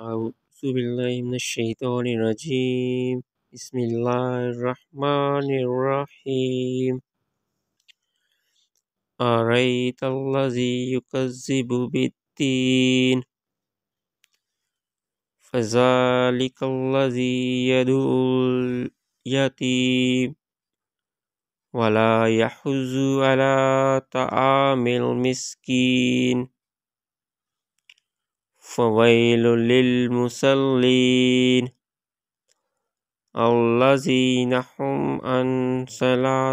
أعوذ بالله من الشيطان الرجيم بسم الله الرحمن الرحيم أريت الذي يكذب بالدين فذلك الذي يدعو اليتيم ولا يحز على طعام المسكين فويل للمصلين الذين هم عن صلاتهم